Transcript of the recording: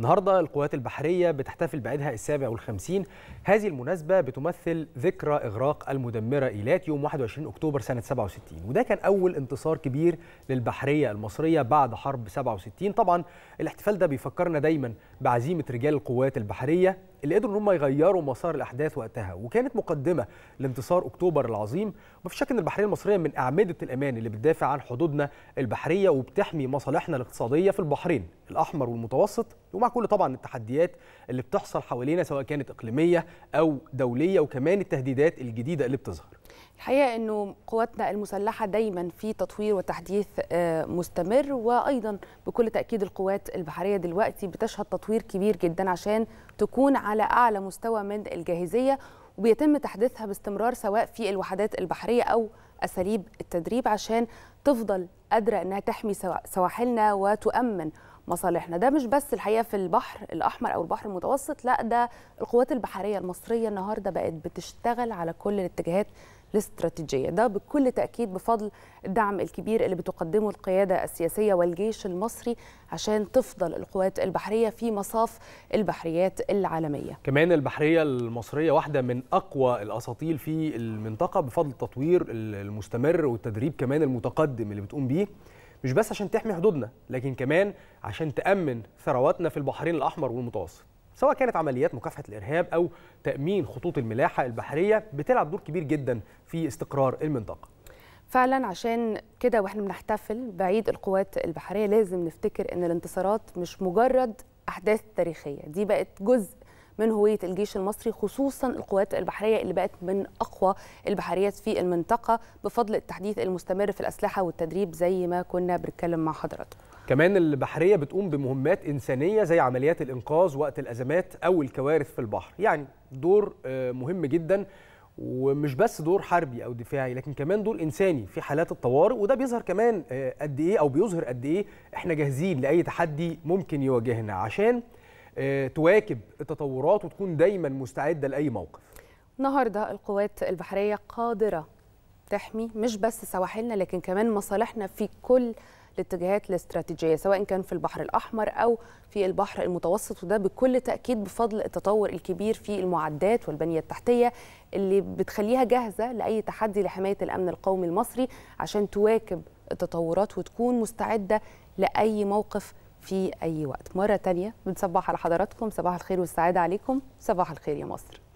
النهارده القوات البحريه بتحتفل بعيدها السابع والخمسين هذه المناسبه بتمثل ذكرى اغراق المدمره ايلات يوم 21 اكتوبر سنه 67 وده كان اول انتصار كبير للبحريه المصريه بعد حرب 67 طبعا الاحتفال ده بيفكرنا دايما بعزيمه رجال القوات البحريه اللي قدروا ان هم يغيروا مسار الاحداث وقتها وكانت مقدمه لانتصار اكتوبر العظيم وما شك ان البحريه المصريه من اعمده الامان اللي بتدافع عن حدودنا البحريه وبتحمي مصالحنا الاقتصاديه في البحرين الاحمر والمتوسط ومع كل طبعا التحديات اللي بتحصل حوالينا سواء كانت اقليميه او دوليه وكمان التهديدات الجديده اللي بتظهر الحقيقه انه قواتنا المسلحه دايما في تطوير وتحديث آه، مستمر وايضا بكل تاكيد القوات البحريه دلوقتي بتشهد تطوير كبير جدا عشان تكون على اعلى مستوى من الجاهزيه وبيتم تحديثها باستمرار سواء في الوحدات البحريه او اساليب التدريب عشان تفضل قادره انها تحمي سواحلنا وتؤمن مصالحنا ده مش بس الحقيقه في البحر الاحمر او البحر المتوسط لا ده القوات البحريه المصريه النهارده بقت بتشتغل على كل الاتجاهات الاستراتيجية ده بكل تأكيد بفضل الدعم الكبير اللي بتقدمه القيادة السياسية والجيش المصري عشان تفضل القوات البحرية في مصاف البحريات العالمية كمان البحرية المصرية واحدة من أقوى الأساطيل في المنطقة بفضل التطوير المستمر والتدريب كمان المتقدم اللي بتقوم بيه مش بس عشان تحمي حدودنا لكن كمان عشان تأمن ثرواتنا في البحرين الأحمر والمتوسط سواء كانت عمليات مكافحه الارهاب او تامين خطوط الملاحه البحريه بتلعب دور كبير جدا في استقرار المنطقه فعلا عشان كده واحنا بنحتفل بعيد القوات البحريه لازم نفتكر ان الانتصارات مش مجرد احداث تاريخيه دي بقت جزء من هويه الجيش المصري خصوصا القوات البحريه اللي بقت من اقوى البحريات في المنطقه بفضل التحديث المستمر في الاسلحه والتدريب زي ما كنا بنتكلم مع حضراتكم كمان البحريه بتقوم بمهمات انسانيه زي عمليات الانقاذ وقت الازمات او الكوارث في البحر يعني دور آه، مهم جدا ومش بس دور حربي او دفاعي لكن كمان دور انساني في حالات الطوارئ وده بيظهر كمان آه، قد ايه او بيظهر قد ايه احنا جاهزين لاي تحدي ممكن يواجهنا عشان آه، تواكب التطورات وتكون دايما مستعده لاي موقف. النهارده القوات البحريه قادره تحمي مش بس سواحلنا لكن كمان مصالحنا في كل الاتجاهات الاستراتيجيه سواء كان في البحر الاحمر او في البحر المتوسط وده بكل تاكيد بفضل التطور الكبير في المعدات والبنيه التحتيه اللي بتخليها جاهزه لاي تحدي لحمايه الامن القومي المصري عشان تواكب التطورات وتكون مستعده لاي موقف في اي وقت مره تانية بنصبح على حضراتكم صباح الخير والسعاده عليكم صباح الخير يا مصر